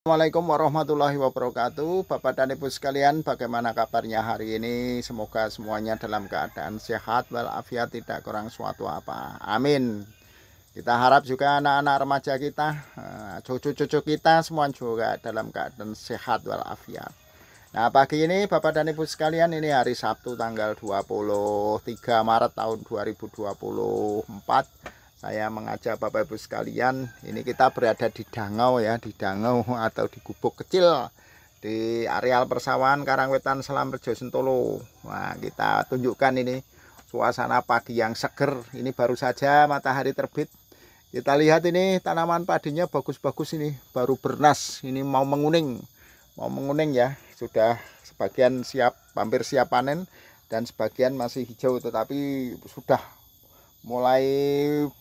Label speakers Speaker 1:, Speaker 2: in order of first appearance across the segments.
Speaker 1: Assalamualaikum warahmatullahi wabarakatuh Bapak dan Ibu sekalian bagaimana kabarnya hari ini Semoga semuanya dalam keadaan sehat walafiat tidak kurang suatu apa Amin Kita harap juga anak-anak remaja kita eh, Cucu-cucu kita semua juga dalam keadaan sehat walafiat Nah pagi ini Bapak dan Ibu sekalian ini hari Sabtu tanggal 23 Maret tahun 2024 saya mengajak Bapak Ibu sekalian ini kita berada di Dangau ya di Dangau atau di gubuk kecil di areal persawahan Karangwetan Selam Rejo Sentolo Wah kita tunjukkan ini suasana pagi yang seger ini baru saja matahari terbit kita lihat ini tanaman padinya bagus-bagus ini baru bernas ini mau menguning mau menguning ya sudah sebagian siap hampir siap panen dan sebagian masih hijau tetapi sudah mulai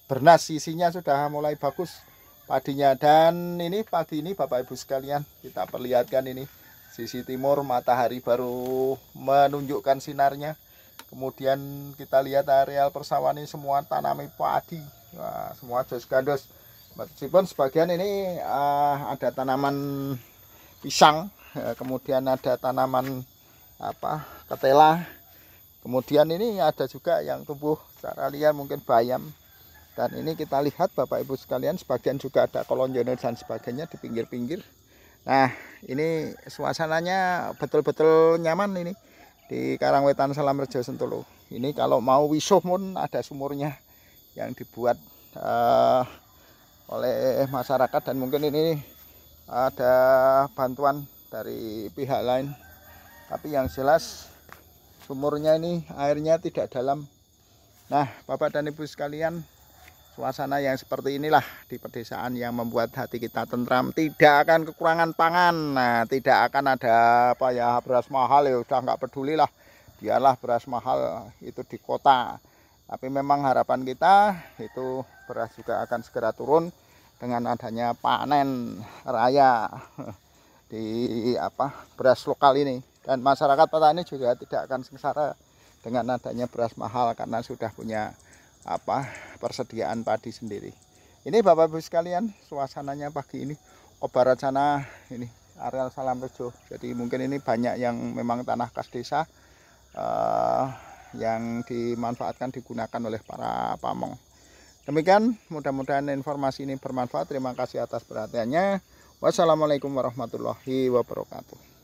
Speaker 1: bernas sisinya sudah mulai bagus padinya dan ini pagi ini Bapak Ibu sekalian kita perlihatkan ini sisi timur matahari baru menunjukkan sinarnya kemudian kita lihat areal persawahan ini semua tanami padi Wah, semua jos gandos meskipun sebagian ini uh, ada tanaman pisang eh, kemudian ada tanaman apa ketela Kemudian ini ada juga yang tumbuh secara liar mungkin bayam. Dan ini kita lihat Bapak Ibu sekalian sebagian juga ada kolonjoner dan sebagainya di pinggir-pinggir. Nah ini suasananya betul-betul nyaman ini di Karangwetan Salamrejo Sentolo. Ini kalau mau wisuh pun ada sumurnya yang dibuat uh, oleh masyarakat dan mungkin ini ada bantuan dari pihak lain. Tapi yang jelas sumurnya ini airnya tidak dalam nah bapak dan ibu sekalian suasana yang seperti inilah di pedesaan yang membuat hati kita tentram tidak akan kekurangan pangan nah tidak akan ada apa ya beras mahal ya udah nggak lah, dialah beras mahal itu di kota tapi memang harapan kita itu beras juga akan segera turun dengan adanya panen raya di apa beras lokal ini dan masyarakat petani juga tidak akan sengsara dengan nadanya beras mahal karena sudah punya apa persediaan padi sendiri. Ini Bapak Ibu sekalian, suasananya pagi ini ke sana ini areal Salam Rejo. Jadi mungkin ini banyak yang memang tanah kas desa uh, yang dimanfaatkan digunakan oleh para pamong. Demikian, mudah-mudahan informasi ini bermanfaat. Terima kasih atas perhatiannya. Wassalamualaikum warahmatullahi wabarakatuh.